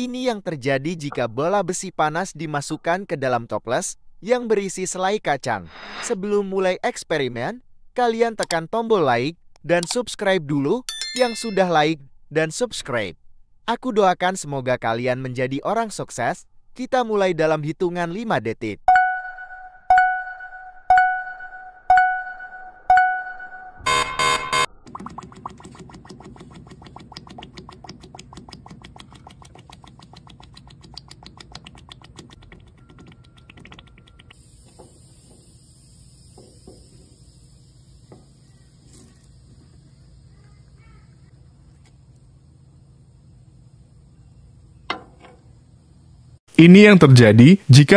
Ini yang terjadi jika bola besi panas dimasukkan ke dalam toples yang berisi selai kacang. Sebelum mulai eksperimen, kalian tekan tombol like dan subscribe dulu yang sudah like dan subscribe. Aku doakan semoga kalian menjadi orang sukses. Kita mulai dalam hitungan 5 detik. Ini yang terjadi jika